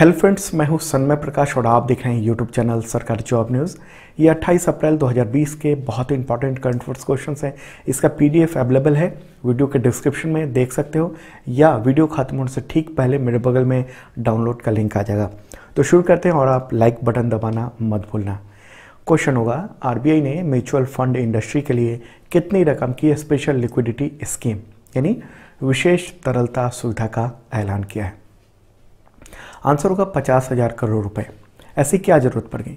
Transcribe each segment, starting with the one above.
Hello friends मैं हूं सन्मय प्रकाश और आप देख रहे हैं यूट्यूब चैनल सरकारी जॉब न्यूज़ ये 28 अप्रैल 2020 के बहुत ही इंपॉर्टेंट करंट अफेयर्स क्वेश्चन हैं इसका पीडीएफ अवेलेबल है वीडियो के डिस्क्रिप्शन में देख सकते हो या वीडियो खत्म होने से ठीक पहले मेरे बगल में डाउनलोड का लिंक आ जाएगा तो शुरू करते हैं और आप लाइक बटन दबाना मत भूलना क्वेश्चन होगा आर ने म्यूचुअल फंड इंडस्ट्री के लिए कितनी रकम की स्पेशल लिक्विडिटी स्कीम यानी विशेष तरलता सुविधा का ऐलान किया है आंसर होगा पचास हज़ार करोड़ रुपए ऐसी क्या ज़रूरत पड़ गई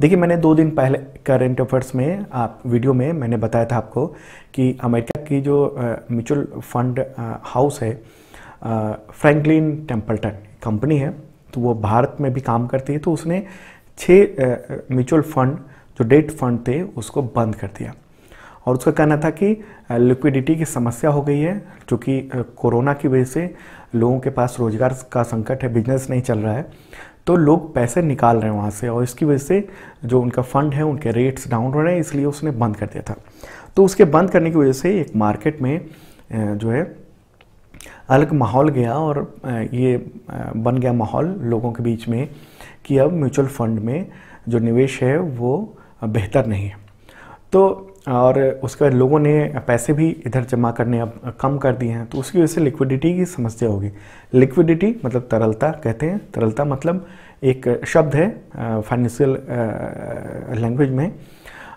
देखिए मैंने दो दिन पहले करंट अफेयर्स में आप वीडियो में मैंने बताया था आपको कि अमेरिका की जो म्यूचुअल फंड हाउस है फ्रैंकलिन टेम्पल्टन कंपनी है तो वो भारत में भी काम करती है तो उसने छः म्यूचुअल फंड जो डेट फंड थे उसको बंद कर दिया और उसका कहना था कि लिक्विडिटी की समस्या हो गई है चूँकि कोरोना की वजह से लोगों के पास रोज़गार का संकट है बिजनेस नहीं चल रहा है तो लोग पैसे निकाल रहे हैं वहाँ से और इसकी वजह से जो उनका फंड है उनके रेट्स डाउन हो रहे हैं इसलिए उसने बंद कर दिया था तो उसके बंद करने की वजह से एक मार्केट में जो है अलग माहौल गया और ये बन गया माहौल लोगों के बीच में कि अब म्यूचुअल फंड में जो निवेश है वो बेहतर नहीं है तो और उसके बाद लोगों ने पैसे भी इधर जमा करने अब कम कर दिए हैं तो उसकी वजह से लिक्विडिटी की समस्या होगी लिक्विडिटी मतलब तरलता कहते हैं तरलता मतलब एक शब्द है फाइनेंशियल लैंग्वेज में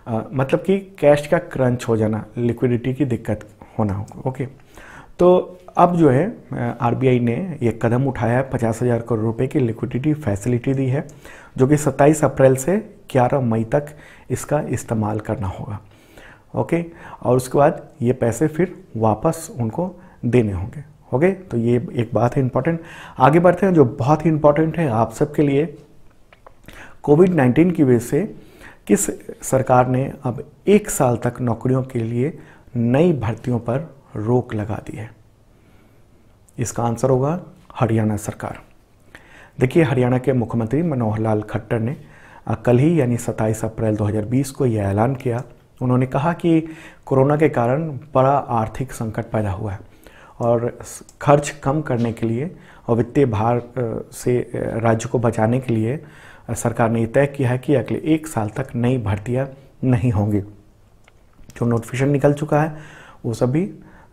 आ, मतलब कि कैश का क्रंच हो जाना लिक्विडिटी की दिक्कत होना ओके तो अब जो है आरबीआई ने ये कदम उठाया है पचास हज़ार करोड़ रुपए की लिक्विडिटी फैसिलिटी दी है जो कि 27 अप्रैल से 11 मई तक इसका इस्तेमाल करना होगा ओके और उसके बाद ये पैसे फिर वापस उनको देने होंगे ओके तो ये एक बात है इम्पॉर्टेंट आगे बढ़ते हैं जो बहुत ही इम्पॉर्टेंट है आप सबके लिए कोविड नाइन्टीन की वजह से किस सरकार ने अब एक साल तक नौकरियों के लिए नई भर्तियों पर रोक लगा दी है इसका आंसर होगा हरियाणा सरकार देखिए हरियाणा के मुख्यमंत्री मनोहर लाल खट्टर ने कल ही यानी 27 अप्रैल 2020 को यह ऐलान किया उन्होंने कहा कि कोरोना के कारण बड़ा आर्थिक संकट पैदा हुआ है और खर्च कम करने के लिए और वित्तीय भार से राज्य को बचाने के लिए सरकार ने तय किया है कि अगले एक साल तक नई भर्तियाँ नहीं होंगी जो नोटिफिकेशन निकल चुका है वो सभी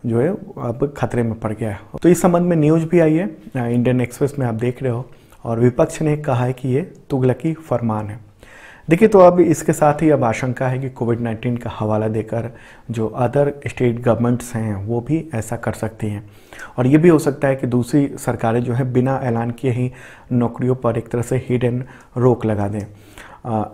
जो है अब खतरे में पड़ गया है तो इस संबंध में न्यूज भी आई है इंडियन एक्सप्रेस में आप देख रहे हो और विपक्ष ने कहा है कि ये तुगलकी फरमान है देखिए तो अब इसके साथ ही अब आशंका है कि कोविड 19 का हवाला देकर जो अदर स्टेट गवर्नमेंट्स हैं वो भी ऐसा कर सकती हैं और ये भी हो सकता है कि दूसरी सरकारें जो है बिना ऐलान किए ही नौकरियों पर एक तरह से हिडन रोक लगा दें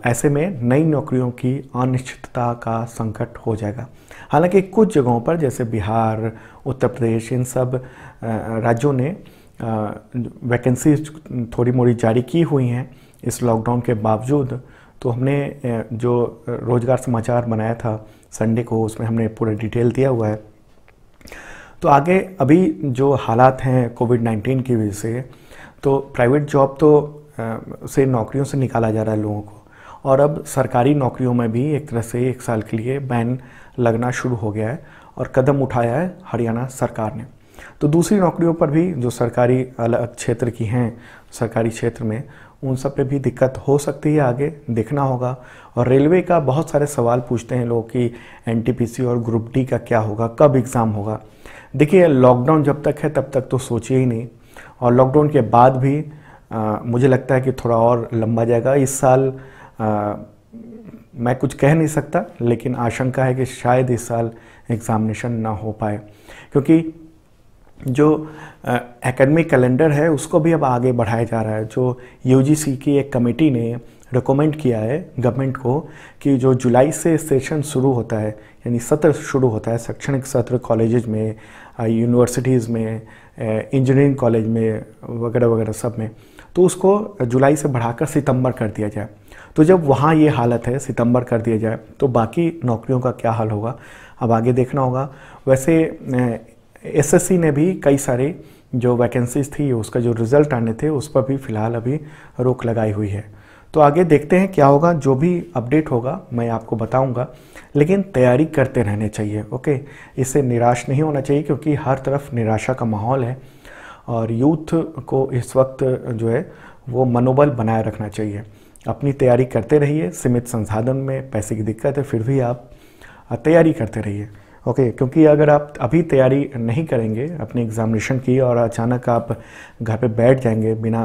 ऐसे में नई नौकरियों की अनिश्चितता का संकट हो जाएगा हालांकि कुछ जगहों पर जैसे बिहार उत्तर प्रदेश इन सब राज्यों ने वैकेंसी थोड़ी मोड़ी जारी की हुई हैं इस लॉकडाउन के बावजूद तो हमने जो रोज़गार समाचार बनाया था संडे को उसमें हमने पूरा डिटेल दिया हुआ है तो आगे अभी जो हालात हैं कोविड 19 की वजह से तो प्राइवेट जॉब तो से नौकरियों से निकाला जा रहा है लोगों को और अब सरकारी नौकरियों में भी एक तरह से एक साल के लिए बैन लगना शुरू हो गया है और कदम उठाया है हरियाणा सरकार ने तो दूसरी नौकरियों पर भी जो सरकारी अलग क्षेत्र की हैं सरकारी क्षेत्र में उन सब पे भी दिक्कत हो सकती है आगे देखना होगा और रेलवे का बहुत सारे सवाल पूछते हैं लोग कि एन और ग्रुप डी का क्या होगा कब एग्ज़ाम होगा देखिए लॉकडाउन जब तक है तब तक तो सोचिए ही नहीं और लॉकडाउन के बाद भी आ, मुझे लगता है कि थोड़ा और लंबा जाएगा इस साल आ, मैं कुछ कह नहीं सकता लेकिन आशंका है कि शायद इस साल एग्ज़ामिनेशन ना हो पाए क्योंकि जो एकेडमिक कैलेंडर है उसको भी अब आगे बढ़ाया जा रहा है जो यूजीसी की एक कमेटी ने रिकमेंड किया है गवर्नमेंट को कि जो जुलाई से सेशन शुरू होता है यानी सत्र शुरू होता है शैक्षणिक सत्र कॉलेज में यूनिवर्सिटीज़ में इंजीनियरिंग कॉलेज में वगैरह वगैरह सब में तो उसको जुलाई से बढ़ाकर सितंबर कर दिया जाए तो जब वहाँ ये हालत है सितंबर कर दिया जाए तो बाकी नौकरियों का क्या हाल होगा अब आगे देखना होगा वैसे एसएससी ने भी कई सारे जो वैकेंसीज थी उसका जो रिज़ल्ट आने थे उस पर भी फ़िलहाल अभी रोक लगाई हुई है तो आगे देखते हैं क्या होगा जो भी अपडेट होगा मैं आपको बताऊंगा लेकिन तैयारी करते रहने चाहिए ओके इससे निराश नहीं होना चाहिए क्योंकि हर तरफ निराशा का माहौल है और यूथ को इस वक्त जो है वो मनोबल बनाए रखना चाहिए अपनी तैयारी करते रहिए सीमित संसाधन में पैसे की दिक्कत है फिर भी आप तैयारी करते रहिए ओके okay, क्योंकि अगर आप अभी तैयारी नहीं करेंगे अपनी एग्ज़ामिनेशन की और अचानक आप घर पे बैठ जाएंगे बिना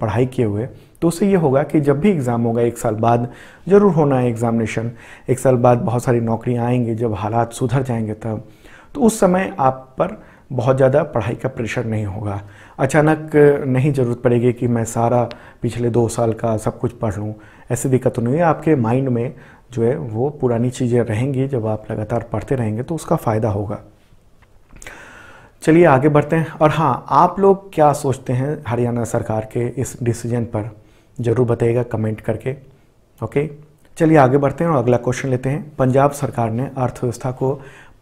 पढ़ाई किए हुए तो उससे ये होगा कि जब भी एग्ज़ाम होगा एक साल बाद ज़रूर होना है एग्ज़ामिनेशन एक साल बाद बहुत सारी नौकरियाँ आएंगी जब हालात सुधर जाएंगे तब तो उस समय आप पर बहुत ज़्यादा पढ़ाई का प्रेशर नहीं होगा अचानक नहीं ज़रूरत पड़ेगी कि मैं सारा पिछले दो साल का सब कुछ पढ़ लूँ ऐसी दिक्कत तो नहीं है आपके माइंड में जो है वो पुरानी चीज़ें रहेंगी जब आप लगातार पढ़ते रहेंगे तो उसका फ़ायदा होगा चलिए आगे बढ़ते हैं और हाँ आप लोग क्या सोचते हैं हरियाणा सरकार के इस डिसीजन पर ज़रूर बताइएगा कमेंट करके ओके चलिए आगे बढ़ते हैं और अगला क्वेश्चन लेते हैं पंजाब सरकार ने अर्थव्यवस्था को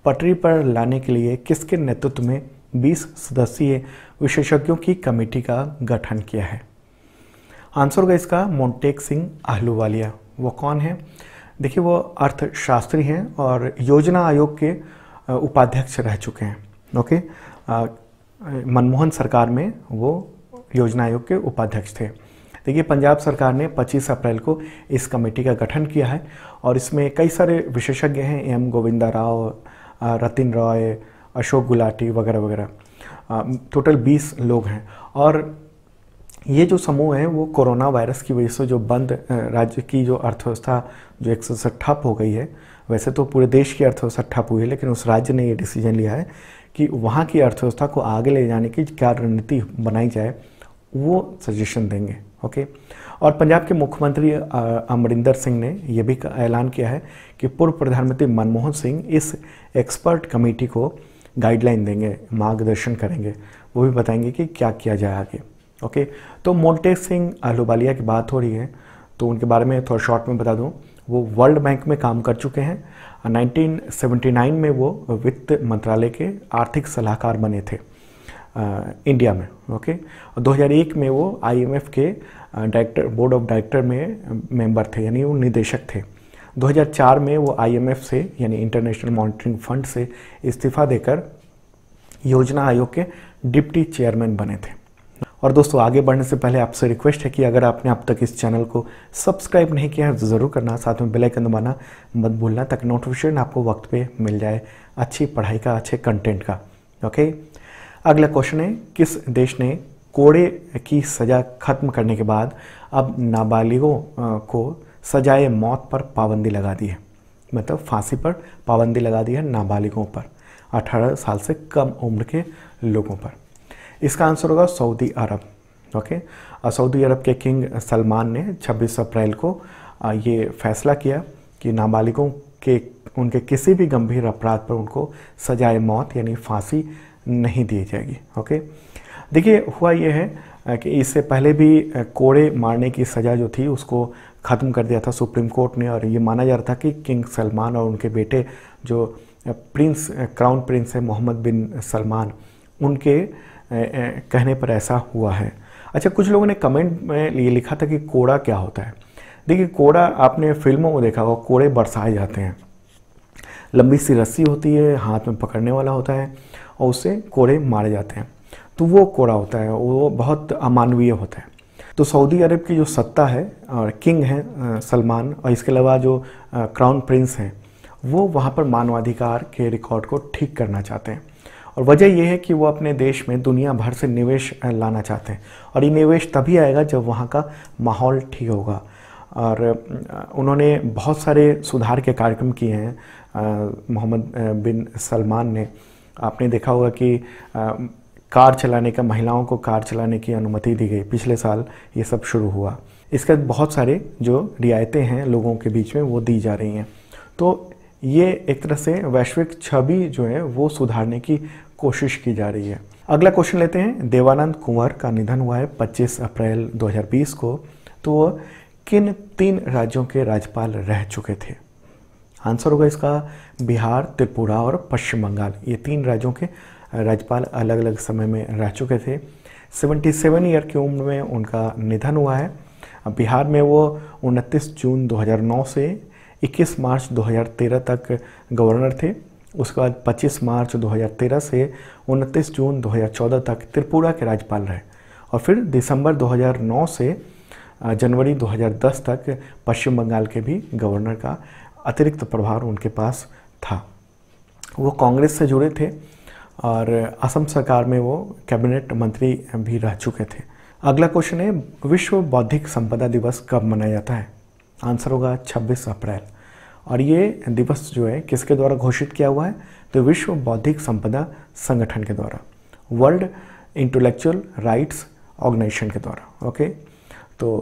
पटरी पर लाने के लिए किसके नेतृत्व में 20 सदस्यीय विशेषज्ञों की कमेटी का गठन किया है आंसर होगा इसका मोन्टेक सिंह आहलूवालिया वो कौन है देखिए वो अर्थशास्त्री हैं और योजना आयोग के उपाध्यक्ष रह चुके हैं ओके मनमोहन सरकार में वो योजना आयोग के उपाध्यक्ष थे देखिए पंजाब सरकार ने 25 अप्रैल को इस कमेटी का गठन किया है और इसमें कई सारे विशेषज्ञ हैं एम गोविंदा राव रतिन रॉय अशोक गुलाटी वगैरह वगैरह टोटल बीस लोग हैं और ये जो समूह है वो कोरोना वायरस की वजह से जो बंद राज्य की जो अर्थव्यवस्था जो एक सौ ठप हो गई है वैसे तो पूरे देश की अर्थव्यवस्था ठप हुई है लेकिन उस राज्य ने ये डिसीजन लिया है कि वहाँ की अर्थव्यवस्था को आगे ले जाने की क्या रणनीति बनाई जाए वो सजेशन देंगे ओके और पंजाब के मुख्यमंत्री अमरिंदर सिंह ने यह भी ऐलान किया है कि पूर्व प्रधानमंत्री मनमोहन सिंह इस एक्सपर्ट कमेटी को गाइडलाइन देंगे मार्गदर्शन करेंगे वो भी बताएंगे कि क्या किया जाए आगे ओके तो मोन्टे सिंह आहलूवालिया की बात हो रही है तो उनके बारे में थोड़ा शॉर्ट में बता दूँ वो वर्ल्ड बैंक में काम कर चुके हैं 1979 में वो वित्त मंत्रालय के आर्थिक सलाहकार बने थे आ, इंडिया में ओके और 2001 में वो आईएमएफ के डायरेक्टर बोर्ड ऑफ डायरेक्टर में मेंबर थे यानी वो निदेशक थे 2004 में वो आईएमएफ से यानी इंटरनेशनल मॉनिटरिंग फंड से इस्तीफा देकर योजना आयोग के डिप्टी चेयरमैन बने थे और दोस्तों आगे बढ़ने से पहले आपसे रिक्वेस्ट है कि अगर आपने अब तक इस चैनल को सब्सक्राइब नहीं किया है तो ज़रूर करना साथ में बेल आइकन दबाना मत भूलना ताकि नोटिफिकेशन आपको वक्त पे मिल जाए अच्छी पढ़ाई का अच्छे कंटेंट का ओके अगला क्वेश्चन है किस देश ने कोड़े की सज़ा खत्म करने के बाद अब नाबालिगों को सजाए मौत पर पाबंदी लगा दी है मतलब फांसी पर पाबंदी लगा दी है नाबालिगों पर 18 साल से कम उम्र के लोगों पर इसका आंसर होगा Saudi Arabia okay Saudi Arabia के किंग सलमान ने 26 अप्रैल को ये फैसला किया कि नाबालिगों के उनके किसी भी गंभीर अपराध पर उनको सजाए मौत यानी फांसी नहीं दी जाएगी ओके देखिए हुआ यह है कि इससे पहले भी कोड़े मारने की सज़ा जो थी उसको ख़त्म कर दिया था सुप्रीम कोर्ट ने और ये माना जा रहा था कि किंग सलमान और उनके बेटे जो प्रिंस क्राउन प्रिंस है मोहम्मद बिन सलमान उनके कहने पर ऐसा हुआ है अच्छा कुछ लोगों ने कमेंट में ये लिखा था कि कोड़ा क्या होता है देखिए कोड़ा आपने फिल्मों में देखा होगा कोड़े बरसाए जाते हैं लंबी सी रस्सी होती है हाथ में पकड़ने वाला होता है और उससे कोड़े मारे जाते हैं तो वो कोड़ा होता है वो बहुत अमानवीय होता है तो सऊदी अरब की जो सत्ता है और किंग हैं सलमान और इसके अलावा जो क्राउन प्रिंस हैं वो वहाँ पर मानवाधिकार के रिकॉर्ड को ठीक करना चाहते हैं और वजह यह है कि वो अपने देश में दुनिया भर से निवेश लाना चाहते हैं और ये निवेश तभी आएगा जब वहाँ का माहौल ठीक होगा और उन्होंने बहुत सारे सुधार के कार्यक्रम किए हैं मोहम्मद बिन सलमान ने आपने देखा होगा कि कार चलाने का महिलाओं को कार चलाने की अनुमति दी गई पिछले साल ये सब शुरू हुआ इसका बहुत सारे जो रियायतें हैं लोगों के बीच में वो दी जा रही हैं तो ये एक तरह से वैश्विक छवि जो है वो सुधारने की कोशिश की जा रही है अगला क्वेश्चन लेते हैं देवानंद कुंवर का निधन हुआ है 25 अप्रैल 2020 को तो किन तीन राज्यों के राज्यपाल रह चुके थे आंसर होगा इसका बिहार त्रिपुरा और पश्चिम बंगाल ये तीन राज्यों के राज्यपाल अलग अलग समय में रह चुके थे 77 ईयर की उम्र में उनका निधन हुआ है बिहार में वो 29 जून 2009 से 21 मार्च 2013 तक गवर्नर थे उसके बाद 25 मार्च 2013 से 29 जून 2014 तक त्रिपुरा के राज्यपाल रहे और फिर दिसंबर 2009 से जनवरी 2010 तक पश्चिम बंगाल के भी गवर्नर का अतिरिक्त प्रभार उनके पास था वो कांग्रेस से जुड़े थे और असम सरकार में वो कैबिनेट मंत्री भी रह चुके थे अगला क्वेश्चन है विश्व बौद्धिक संपदा दिवस कब मनाया जाता है आंसर होगा 26 अप्रैल और ये दिवस जो है किसके द्वारा घोषित किया हुआ है तो विश्व बौद्धिक संपदा संगठन के द्वारा वर्ल्ड इंटेलेक्चुअल राइट्स ऑर्गेनाइजेशन के द्वारा ओके तो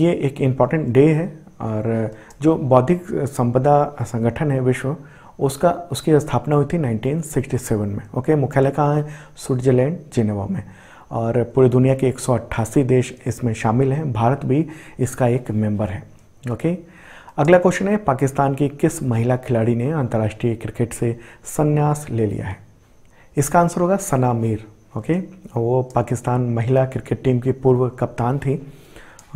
ये एक इम्पॉर्टेंट डे है और जो बौद्धिक संपदा संगठन है विश्व उसका उसकी स्थापना हुई थी 1967 में ओके मुख्यालय कहाँ है स्विट्जरलैंड जिनेवा में और पूरी दुनिया के 188 देश इसमें शामिल हैं भारत भी इसका एक मेंबर है ओके अगला क्वेश्चन है पाकिस्तान की किस महिला खिलाड़ी ने अंतर्राष्ट्रीय क्रिकेट से संन्यास ले लिया है इसका आंसर होगा सना मीर ओके वो पाकिस्तान महिला क्रिकेट टीम की पूर्व कप्तान थी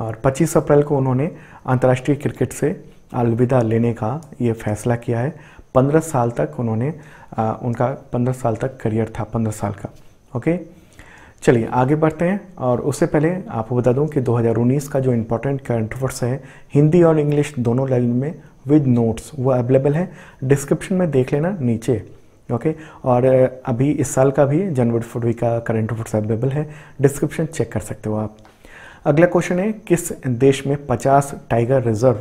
और 25 अप्रैल को उन्होंने अंतर्राष्ट्रीय क्रिकेट से अलविदा लेने का ये फैसला किया है 15 साल तक उन्होंने आ, उनका 15 साल तक करियर था 15 साल का ओके चलिए आगे बढ़ते हैं और उससे पहले आपको बता दूं कि 2019 का जो इम्पोर्टेंट करंट अफेयर्स है हिंदी और इंग्लिश दोनों लैंग्वेज में विद नोट्स वो अवेलेबल है डिस्क्रिप्शन में देख लेना नीचे ओके okay? और अभी इस साल का भी जनवरी फरवरी का करंट अफेयर्स अवेलेबल है डिस्क्रिप्शन चेक कर सकते हो आप अगला क्वेश्चन है किस देश में 50 टाइगर रिजर्व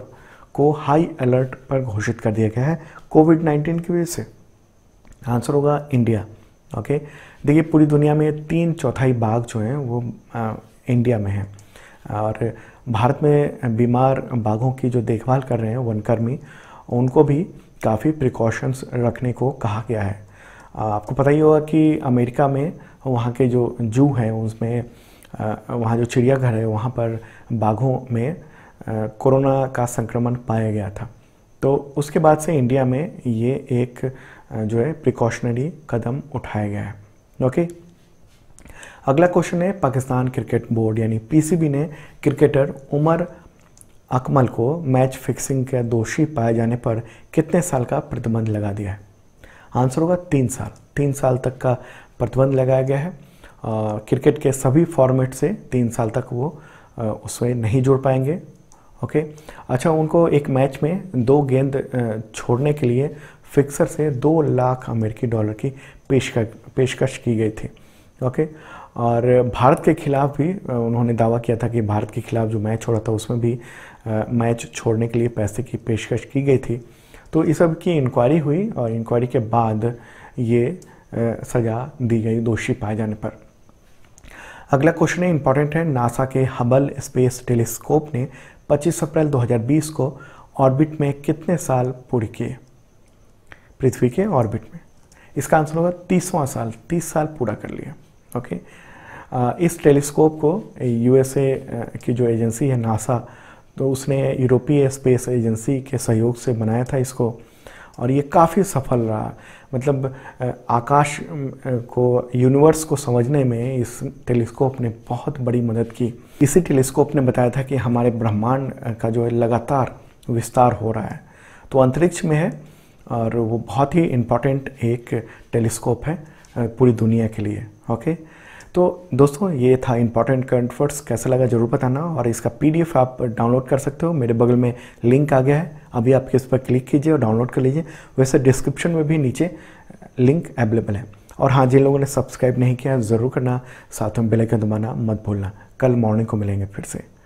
को हाई अलर्ट पर घोषित कर दिया गया है कोविड 19 की वजह से आंसर होगा इंडिया ओके देखिए पूरी दुनिया में तीन चौथाई बाघ जो हैं वो आ, इंडिया में हैं और भारत में बीमार बाघों की जो देखभाल कर रहे हैं वनकर्मी उनको भी काफ़ी प्रिकॉशंस रखने को कहा गया है आपको पता ही होगा कि अमेरिका में वहाँ के जो जू हैं उसमें वहाँ जो चिड़ियाघर है वहाँ पर बाघों में कोरोना का संक्रमण पाया गया था तो उसके बाद से इंडिया में ये एक जो है प्रिकॉशनरी कदम उठाया गया है ओके अगला क्वेश्चन है पाकिस्तान क्रिकेट बोर्ड यानी पीसीबी ने क्रिकेटर उमर अकमल को मैच फिक्सिंग के दोषी पाए जाने पर कितने साल का प्रतिबंध लगा दिया है आंसर होगा तीन साल तीन साल तक का प्रतिबंध लगाया गया है क्रिकेट के सभी फॉर्मेट से तीन साल तक वो उसमें नहीं जुड़ पाएंगे ओके अच्छा उनको एक मैच में दो गेंद छोड़ने के लिए फिक्सर से दो लाख अमेरिकी डॉलर की पेशकश पेशकश की गई थी ओके और भारत के खिलाफ भी उन्होंने दावा किया था कि भारत के खिलाफ जो मैच हो रहा था उसमें भी मैच छोड़ने के लिए पैसे की पेशकश की गई थी तो इस सब की इंक्वायरी हुई और इंक्वायरी के बाद ये सज़ा दी गई दोषी पाए जाने पर अगला क्वेश्चन है इंपॉर्टेंट है नासा के हबल स्पेस टेलीस्कोप ने 25 अप्रैल 2020 को ऑर्बिट में कितने साल पूरे किए पृथ्वी के ऑर्बिट में इसका आंसर होगा तीसवां साल तीस साल पूरा कर लिया ओके इस टेलीस्कोप को यूएसए की जो एजेंसी है नासा तो उसने यूरोपीय स्पेस एजेंसी के सहयोग से बनाया था इसको और ये काफ़ी सफल रहा मतलब आकाश को यूनिवर्स को समझने में इस टेलीस्कोप ने बहुत बड़ी मदद की इसी टेलीस्कोप ने बताया था कि हमारे ब्रह्मांड का जो है लगातार विस्तार हो रहा है तो अंतरिक्ष में है और वो बहुत ही इम्पॉर्टेंट एक टेलीस्कोप है पूरी दुनिया के लिए ओके तो दोस्तों ये था इंपॉर्टेंट करंट अफेयर्स कैसा लगा जरूर बताना और इसका पीडीएफ आप डाउनलोड कर सकते हो मेरे बगल में लिंक आ गया है अभी आप इस पर क्लिक कीजिए और डाउनलोड कर लीजिए वैसे डिस्क्रिप्शन में भी नीचे लिंक अवेलेबल है और हाँ जिन लोगों ने सब्सक्राइब नहीं किया ज़रूर करना साथ में बेलाइकन दबाना मत भूलना कल मॉर्निंग को मिलेंगे फिर से